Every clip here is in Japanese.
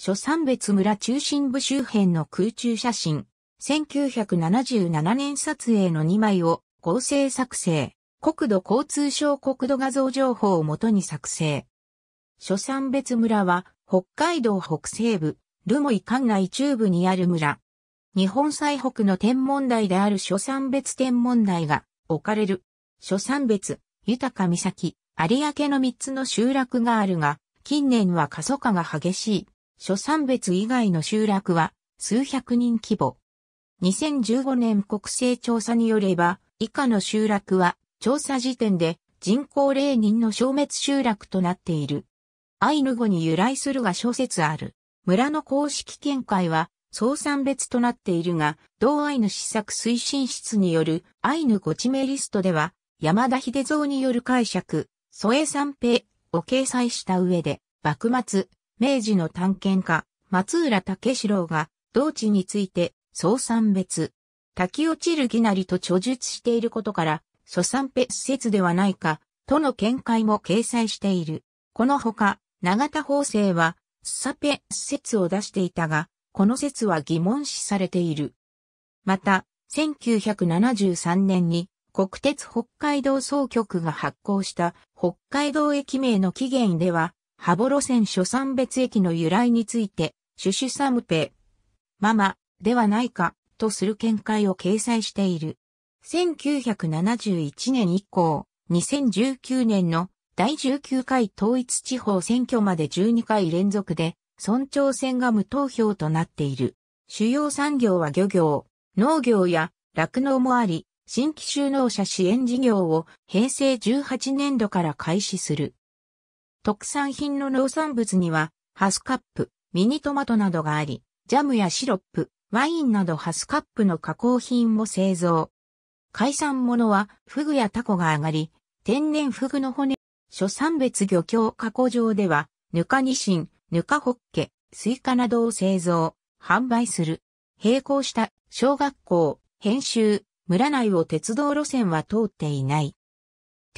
諸産別村中心部周辺の空中写真、1977年撮影の2枚を合成作成、国土交通省国土画像情報をもとに作成。諸産別村は北海道北西部、留萌管内中部にある村。日本最北の天文台である諸産別天文台が置かれる。諸産別、豊か岬、有明の3つの集落があるが、近年は過疎化が激しい。諸産別以外の集落は数百人規模。2015年国勢調査によれば、以下の集落は調査時点で人口0人の消滅集落となっている。アイヌ語に由来するが諸説ある。村の公式見解は、総産別となっているが、同アイヌ施策推進室によるアイヌ語地名リストでは、山田秀蔵による解釈、添三平を掲載した上で、幕末、明治の探検家、松浦武四郎が、同地について、総産別、滝落ちるぎなりと著述していることから、祖産別説ではないか、との見解も掲載している。このほか、永田法政は、スサペ説を出していたが、この説は疑問視されている。また、1973年に国鉄北海道総局が発行した北海道駅名の起源では、ハボロ線諸三別駅の由来について、シュシュサムペ、ママ、ではないか、とする見解を掲載している。1971年以降、2019年の第19回統一地方選挙まで12回連続で、村長選が無投票となっている。主要産業は漁業、農業や酪農もあり、新規就農者支援事業を平成18年度から開始する。特産品の農産物には、ハスカップ、ミニトマトなどがあり、ジャムやシロップ、ワインなどハスカップの加工品も製造。海産物は、フグやタコが上がり、天然フグの骨、諸産別漁協加工場では、ぬかニシン、ぬかホッケ、スイカなどを製造、販売する。並行した小学校、編集、村内を鉄道路線は通っていない。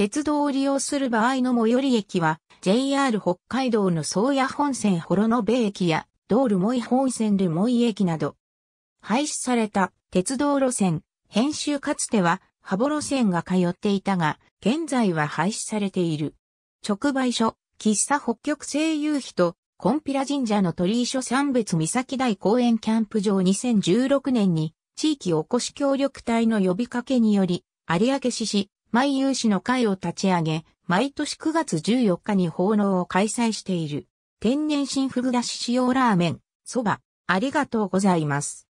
鉄道を利用する場合の最寄り駅は、JR 北海道の宗谷本線幌延駅や、道留萌本線留萌駅など。廃止された鉄道路線、編集かつては、羽幌線が通っていたが、現在は廃止されている。直売所、喫茶北極星夕日と、コンピラ神社の鳥居所三別岬台公園キャンプ場2016年に、地域おこし協力隊の呼びかけにより、有明市市、毎有志の会を立ち上げ、毎年9月14日に奉納を開催している。天然新ふぐだし塩ラーメン、そば、ありがとうございます。